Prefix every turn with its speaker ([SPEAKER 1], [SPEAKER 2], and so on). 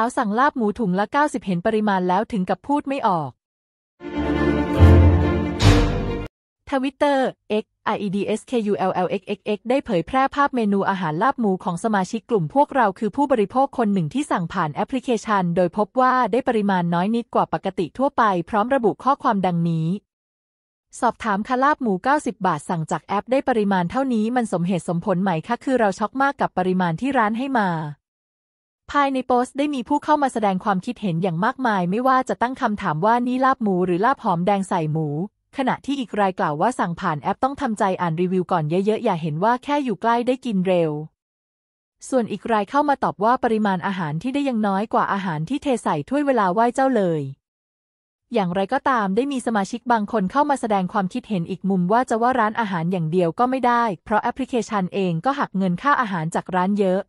[SPEAKER 1] าวสั่งลาบหมูถุงละ 90 เห็นปริมาณแล้วถึงกับพูดไม่ออกทวิตเตอร์ x i e d s k u l l x x x ได้เผยแพร่ภาพเมนูอาหารลาบหมูของสมาชิกกลุ่มพวกเราคือผู้บริโภคคนหนึ่งที่สั่งผ่านแอปพลิเคชัน โดยพบว่าได้ปริมาณน้อยนิดกว่าปกติทั่วไปพร้อมระบุข้อความดังนี้ สอบถามค่ลาบหมู 90 บาทสั่งจากแอปได้ปริมาณเท่านี้ มันสมเหตุสมผลไหมคะคือเราช็อกมากกับปริมาณที่ร้านให้มาภายในโพสต์ได้มีผู้เข้ามาแสดงความคิดเห็นอย่างมากมาย ไม่ว่าจะตั้งคำถามว่านี่ลาบหมูหรือลาบหอมแดงใส่หมู ขณะที่อีกรายกล่าวว่าสั่งผ่านแอปต้องทำใจอ่านรีวิวก่อนเยอะๆอย่าเห็นว่าแค่อยู่ใกล้ได้กินเร็ว ส่วนอีกรายเข้ามาตอบว่าปริมาณอาหารที่ได้ยังน้อยกว่าอาหารที่เทใส่ถ้วยเวลาไหว้เจ้าเลย อย่างไรก็ตามได้มีสมาชิกบางคนเข้ามาแสดงความคิดเห็นอีกมุมว่าจะว่าร้านอาหารอย่างเดียวก็ไม่ได้เพราะแอปพลิเคชันเองก็หักเงินค่าอาหารจากร้านเยอะ